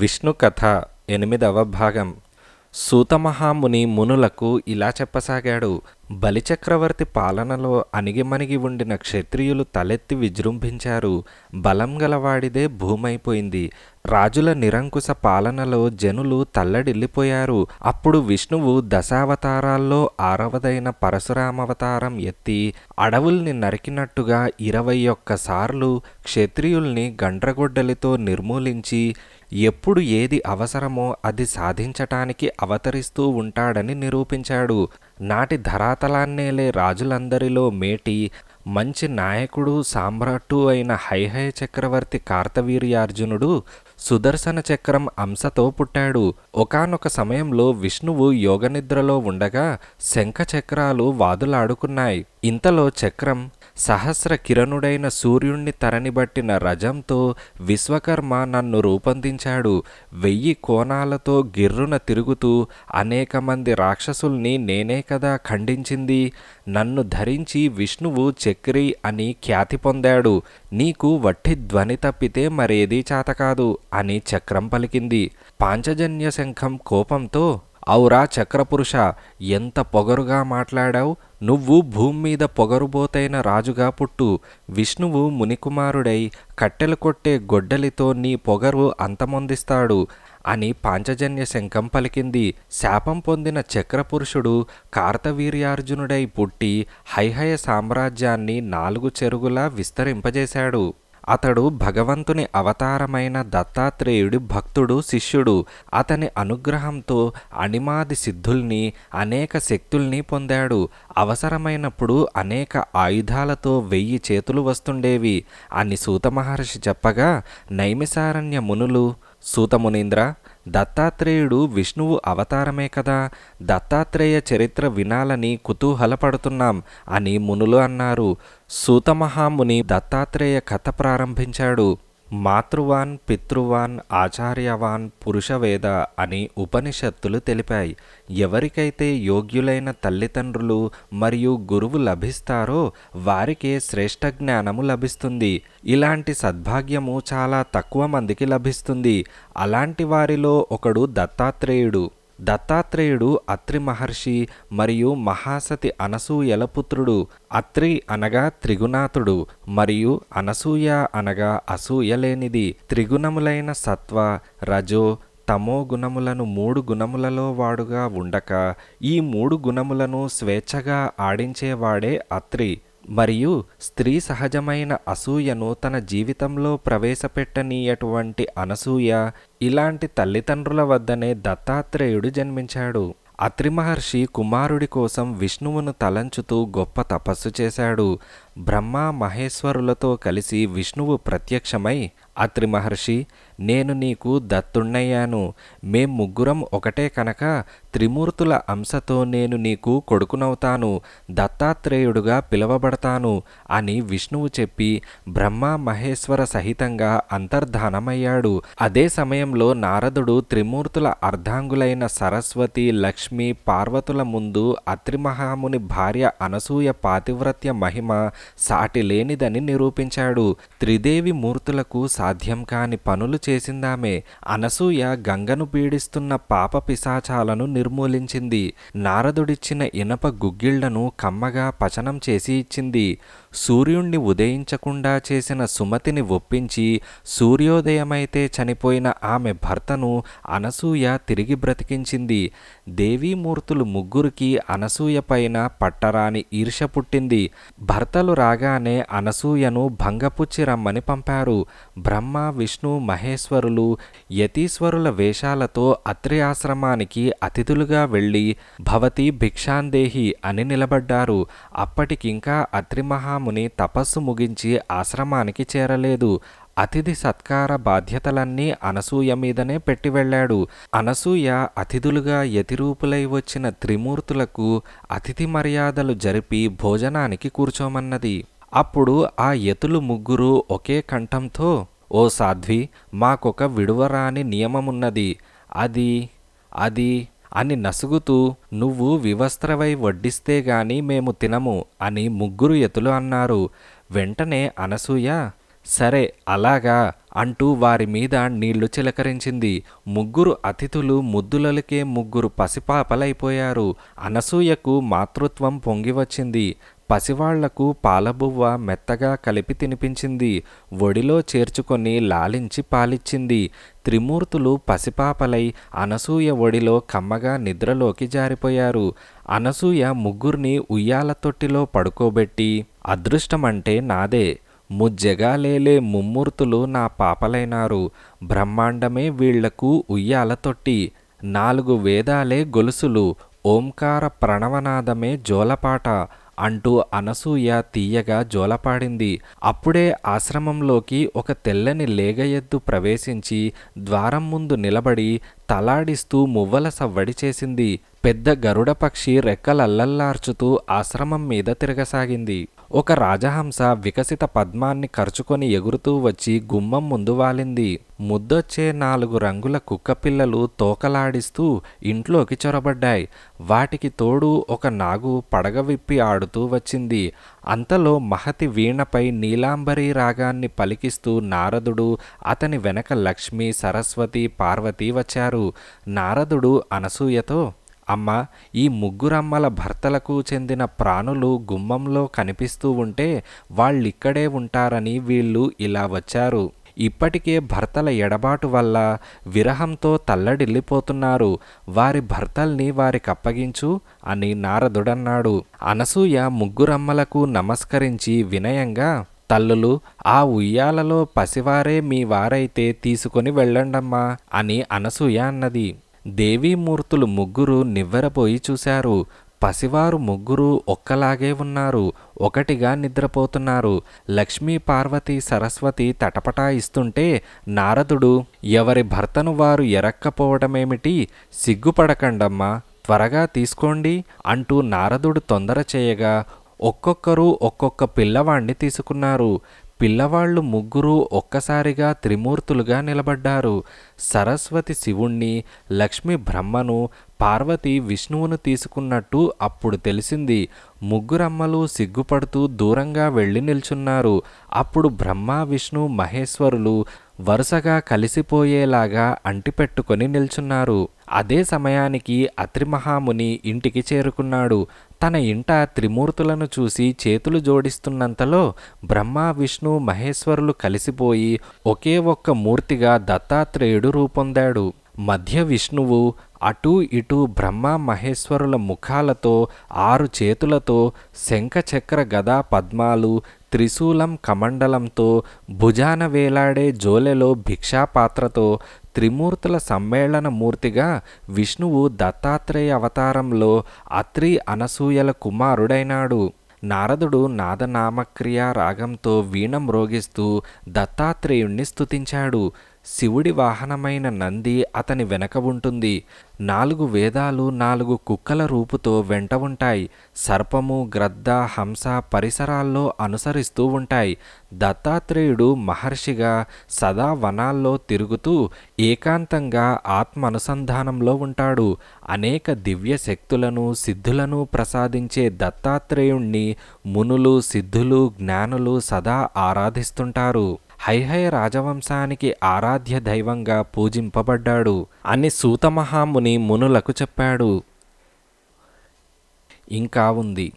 విష్ణు కథ ఎనిమిదవ భాగం సూతమహాముని మునులకు ఇలా చెప్పసాగాడు బలిచక్రవర్తి పాలనలో అణిగిమణిగి ఉండిన క్షత్రియులు తలెత్తి విజృంభించారు బలం గలవాడిదే భూమైపోయింది రాజుల నిరంకుశ పాలనలో జనులు తల్లడిల్లిపోయారు అప్పుడు విష్ణువు దశావతారాల్లో ఆరవదైన పరశురామవతారం ఎత్తి అడవుల్ని నరికినట్టుగా ఇరవై ఒక్కసార్లు క్షత్రియుల్ని గండ్రగొడ్డలితో నిర్మూలించి ఎప్పుడు ఏది అవసరమో అది సాధించటానికి అవతరిస్తూ ఉంటాడని నిరూపించాడు నాటి ధరాతలాన్నేలే రాజులందరిలో మేటి మంచి నాయకుడు సామ్రాట్టు అయిన హైహయ చక్రవర్తి కార్తవీర్యార్జునుడు సుదర్శన చక్రం అంశతో పుట్టాడు ఒకనొక సమయంలో విష్ణువు యోగనిద్రలో ఉండగా శంఖ చక్రాలు వాదులాడుకున్నాయి ఇంతలో చక్రం సహస్ర కిరణుడైన సూర్యుణ్ణి తరణిబట్టిన రజంతో విశ్వకర్మ నన్ను రూపొందించాడు వెయ్యి కోణాలతో గిర్రున తిరుగుతూ అనేక మంది రాక్షసుల్ని నేనే కదా ఖండించింది నన్ను ధరించి విష్ణువు చక్రి అని ఖ్యాతి పొందాడు నీకు వట్టి ధ్వని తప్పితే మరేదీ చాతకాదు అని చక్రం పలికింది పాంచజన్య శంఖం కోపంతో ఔరా చక్రపురుష ఎంత పొగరుగా మాట్లాడావు నువ్వు భూమి మీద పొగరుబోతైన రాజుగా పుట్టు విష్ణువు మునికుమారుడై కట్టెలు కొట్టే గొడ్డలితో నీ పొగరు అంతమొందిస్తాడు అని పాంచజన్య శంఖం పలికింది శాపం పొందిన చక్రపురుషుడు కార్తవీర్యార్జునుడై పుట్టి హైహయ సామ్రాజ్యాన్ని నాలుగు చెరుగులా విస్తరింపజేశాడు అతడు భగవంతుని అవతారమైన దత్తాత్రేయుడి భక్తుడు శిష్యుడు అతని అనుగ్రహంతో అణిమాది సిద్ధుల్ని అనేక శక్తుల్ని పొందాడు అవసరమైనప్పుడు అనేక ఆయుధాలతో వెయ్యి చేతులు వస్తుండేవి అని సూతమహర్షి చెప్పగా నైమిసారణ్య మునులు సూతమునీంద్ర దత్తాత్రేయుడు విష్ణువు అవతారమే కదా దత్తాత్రేయ చరిత్ర వినాలని కుతూహలపడుతున్నాం అని మునులు అన్నారు సూతమహాముని దత్తాత్రేయ కథ ప్రారంభించాడు మాతృవాన్ పితృవాన్ ఆచార్యవాన్ పురుషవేద అని ఉపనిషత్తులు తెలిపాయి ఎవరికైతే యోగ్యులైన తల్లిదండ్రులు మరియు గురువు లభిస్తారో వారికే శ్రేష్ట జ్ఞానము లభిస్తుంది ఇలాంటి సద్భాగ్యము చాలా తక్కువ మందికి లభిస్తుంది అలాంటి వారిలో ఒకడు దత్తాత్రేయుడు దత్తాత్రేయుడు అత్రి మహర్షి మరియు మహాసతి అనసూయల పుత్రుడు అత్రి అనగా త్రిగుణాతుడు మరియు అనసూయ అనగా అసూయ లేనిది త్రిగుణములైన సత్వ రజో తమో గుణములను మూడు గుణములలో వాడుగా ఉండక ఈ మూడు గుణములను స్వేచ్ఛగా ఆడించేవాడే అత్రి మరియు స్త్రీ సహజమైన అసూయను తన జీవితంలో ప్రవేశపెట్టనీయటువంటి అనసూయ ఇలాంటి తల్లిదండ్రుల వద్దనే దత్తాత్రేయుడు జన్మించాడు అత్రిమహర్షి కుమారుడి కోసం విష్ణువును తలంచుతూ గొప్ప తపస్సు చేశాడు బ్రహ్మ మహేశ్వరులతో కలిసి విష్ణువు ప్రత్యక్షమై అత్రిమహర్షి నేను నీకు దత్తుణ్ణయ్యాను మేం ముగ్గురం ఒకటే కనుక త్రిమూర్తుల అంశతో నేను నీకు కొడుకునవుతాను దత్తాత్రేయుడుగా పిలువబడతాను అని విష్ణువు చెప్పి బ్రహ్మ మహేశ్వర సహితంగా అంతర్ధానమయ్యాడు అదే సమయంలో నారదుడు త్రిమూర్తుల అర్ధాంగులైన సరస్వతి లక్ష్మి పార్వతుల ముందు అత్రిమహాముని భార్య అనసూయ పాతివ్రత్య మహిమ సాటి లేనిదని నిరూపించాడు త్రిదేవి మూర్తులకు సాధ్యం కాని పనులు చేసిందామె అనసూయ గంగను పీడిస్తున్న పాప పిశాచాలను నిర్మూలించింది నారదుడిచ్చిన ఇనప గుగ్గిళ్లను కమ్మగా పచనం చేసి ఇచ్చింది సూర్యుణ్ణి ఉదయించకుండా చేసిన సుమతిని ఒప్పించి సూర్యోదయమైతే చనిపోయిన ఆమె భర్తను అనసూయ తిరిగి బ్రతికించింది దేవీమూర్తులు ముగ్గురికి అనసూయ పైన పట్టరాని ఈర్ష పుట్టింది భర్తలు రాగానే అనసూయను భంగపుచ్చి రమ్మని పంపారు బ్రహ్మ విష్ణు మహేశ్వరులు యతీశ్వరుల వేషాలతో అత్రి ఆశ్రమానికి అతిథులుగా వెళ్ళి భవతి భిక్షాందేహి అని నిలబడ్డారు అప్పటికింకా అత్రిమహా మహాముని తపస్సు ముగించి ఆశ్రమానికి చేరలేదు అతిథి సత్కార బాధ్యతలన్నీ అనసూయ మీదనే పెట్టి వెళ్ళాడు అనసూయ అతిథులుగా యతిరూపులై వచ్చిన త్రిమూర్తులకు అతిథి మర్యాదలు జరిపి భోజనానికి కూర్చోమన్నది అప్పుడు ఆ యతులు ముగ్గురు ఒకే కంఠంతో ఓ సాధ్వి మాకొక విడువరాని నియమమున్నది అది అది అని నసుగుతూ నువ్వు వివస్త్రవై వడ్డిస్తే గాని మేము తినము అని ముగ్గురు ఎతులు అన్నారు వెంటనే అనసూయ సరే అలాగా అంటూ వారి మీద నీళ్లు చిలకరించింది ముగ్గురు అతిథులు ముద్దులలకే ముగ్గురు పసిపాపలైపోయారు అనసూయకు మాతృత్వం పొంగివచ్చింది పసివాళ్లకు పాలబువ్వ మెత్తగా కలిపి తినిపించింది ఒడిలో చేర్చుకొని లాలించి పాలిచ్చింది త్రిమూర్తులు పసిపాపలై అనసూయ ఒడిలో కమ్మగా నిద్రలోకి జారిపోయారు అనసూయ ముగ్గురిని ఉయ్యాల తొట్టిలో పడుకోబెట్టి అదృష్టమంటే నాదే ముజ్జగాలేలే ముమ్మూర్తులు నా పాపలైనారు బ్రహ్మాండమే వీళ్లకు ఉయ్యాల తొట్టి నాలుగు వేదాలే గొలుసులు ఓంకార ప్రణవనాదమే జోలపాట అంటూ అనసూయ తీయగా జోలపాడింది అప్పుడే ఆశ్రమంలోకి ఒక తెల్లని లేగ ఎద్దు ప్రవేశించి ద్వారం ముందు నిలబడి తలాడిస్తూ మువ్వల సవ్వడి చేసింది పెద్ద గరుడ పక్షి రెక్కలల్లల్లార్చుతూ ఆశ్రమం మీద తిరగసాగింది ఒక రాజహంస వికసిత పద్మాన్ని ఖర్చుకొని ఎగురుతూ వచ్చి గుమ్మం ముందు వాలింది ముద్దొచ్చే నాలుగు రంగుల కుక్కపిల్లలు తోకలాడిస్తూ ఇంట్లోకి చొరబడ్డాయి వాటికి తోడు ఒక నాగు పడగ విప్పి ఆడుతూ వచ్చింది అంతలో మహతి వీణపై నీలాంబరి రాగాన్ని పలికిస్తూ నారదుడు అతని వెనక లక్ష్మి సరస్వతి పార్వతి వచ్చారు నారదుడు అనసూయతో అమ్మ ఈ ముగ్గురమ్మల భర్తలకు చెందిన ప్రాణులు గుమ్మంలో కనిపిస్తూ ఉంటే వాళ్ళిక్కడే ఉంటారని వీళ్ళు ఇలా వచ్చారు ఇప్పటికే భర్తల ఎడబాటు వల్ల విరహంతో తల్లడిల్లిపోతున్నారు వారి భర్తల్ని వారికి అప్పగించు అని నారదుడన్నాడు అనసూయ ముగ్గురమ్మలకు నమస్కరించి వినయంగా తల్లులు ఆ ఉయ్యాలలో పసివారే మీ వారైతే తీసుకొని వెళ్ళండమ్మా అని అనసూయ అన్నది దేవీమూర్తులు ముగ్గురు నివ్వెరపోయి చూశారు పసివారు ముగ్గురు ఒక్కలాగే ఉన్నారు ఒకటిగా నిద్రపోతున్నారు లక్ష్మీ పార్వతి సరస్వతి ఇస్తుంటే నారదుడు ఎవరి భర్తను వారు ఎరక్కపోవడమేమిటి సిగ్గుపడకండమ్మా త్వరగా తీసుకోండి అంటూ నారదుడు తొందర చేయగా ఒక్కొక్కరు ఒక్కొక్క పిల్లవాణ్ణి తీసుకున్నారు పిల్లవాళ్ళు ముగ్గురూ ఒక్కసారిగా త్రిమూర్తులుగా నిలబడ్డారు సరస్వతి శివుణ్ణి లక్ష్మి బ్రహ్మను పార్వతి విష్ణువును తీసుకున్నట్టు అప్పుడు తెలిసింది ముగ్గురమ్మలు సిగ్గుపడుతూ దూరంగా వెళ్ళి నిల్చున్నారు అప్పుడు బ్రహ్మ విష్ణు మహేశ్వరులు వరుసగా కలిసిపోయేలాగా అంటిపెట్టుకొని నిల్చున్నారు అదే సమయానికి అత్రిమహాముని ఇంటికి చేరుకున్నాడు తన ఇంట త్రిమూర్తులను చూసి చేతులు జోడిస్తున్నంతలో బ్రహ్మ విష్ణు మహేశ్వరులు కలిసిపోయి ఒకే ఒక్క మూర్తిగా దత్తాత్రేయుడు రూపొందాడు మధ్య విష్ణువు అటూ ఇటూ బ్రహ్మ మహేశ్వరుల ముఖాలతో ఆరు చేతులతో శంఖచక్ర గదా పద్మాలు త్రిశూలం కమండలంతో భుజాన వేలాడే జోలెలో భిక్షాపాత్రతో త్రిమూర్తుల సమ్మేళన మూర్తిగా విష్ణువు దత్తాత్రేయ అవతారంలో అత్రి అనసూయల కుమారుడైనాడు నారదుడు నాదనామక్రియా రాగంతో వీణం రోగిస్తూ దత్తాత్రేయుణ్ణి స్తుతించాడు శివుడి వాహనమైన నంది అతని వెనక ఉంటుంది నాలుగు వేదాలు నాలుగు కుక్కల రూపుతో వెంట ఉంటాయి సర్పము గ్రద్ద హంస పరిసరాల్లో అనుసరిస్తూ ఉంటాయి దత్తాత్రేయుడు మహర్షిగా సదా వనాల్లో తిరుగుతూ ఏకాంతంగా ఆత్మనుసంధానంలో ఉంటాడు అనేక దివ్య శక్తులను సిద్ధులను ప్రసాదించే దత్తాత్రేయుణ్ణి మునులు సిద్ధులు జ్ఞానులు సదా ఆరాధిస్తుంటారు హైహయ రాజవంశానికి ఆరాధ్య దైవంగా పూజింపబడ్డాడు అని సూతమహాముని మునులకు చెప్పాడు ఇంకా ఉంది